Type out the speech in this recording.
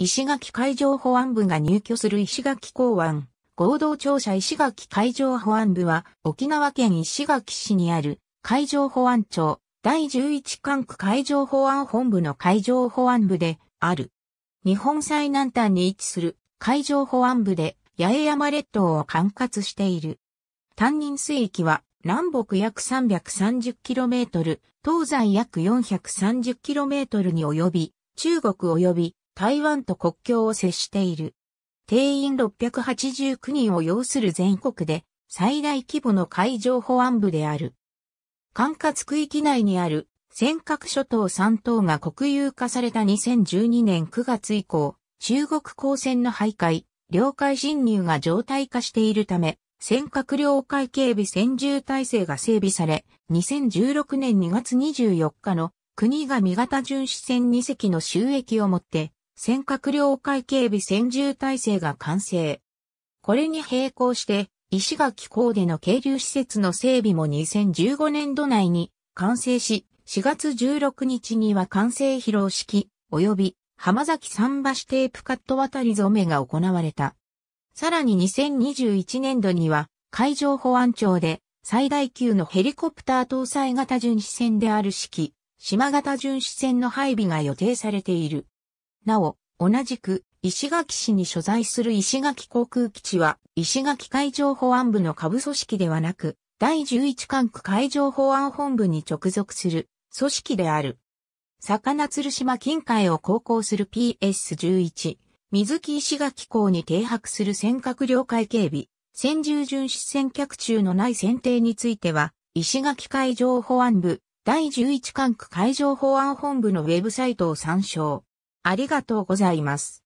石垣海上保安部が入居する石垣港湾合同庁舎石垣海上保安部は沖縄県石垣市にある海上保安庁第11管区海上保安本部の海上保安部である。日本最南端に位置する海上保安部で八重山列島を管轄している。担任水域は南北約 330km、東西約 430km に及び、中国及び台湾と国境を接している。定員689人を要する全国で最大規模の海上保安部である。管轄区域内にある尖閣諸島三島が国有化された2012年9月以降、中国公船の徘徊、領海侵入が常態化しているため、尖閣領海警備専従体制が整備され、2016年2月24日の国が身型巡視船2隻の収益をもって尖閣領海警備専従体制が完成。これに並行して、石垣港での渓流施設の整備も2015年度内に完成し、4月16日には完成披露式、及び浜崎桟橋テープカット渡り染めが行われた。さらに2021年度には、海上保安庁で最大級のヘリコプター搭載型巡視船である式、島型巡視船の配備が予定されている。なお、同じく、石垣市に所在する石垣航空基地は、石垣海上保安部の下部組織ではなく、第11管区海上保安本部に直属する組織である。魚鶴島近海を航行する PS11、水木石垣港に停泊する尖閣領海警備、専従巡視船客中のない選定については、石垣海上保安部、第11管区海上保安本部のウェブサイトを参照。ありがとうございます。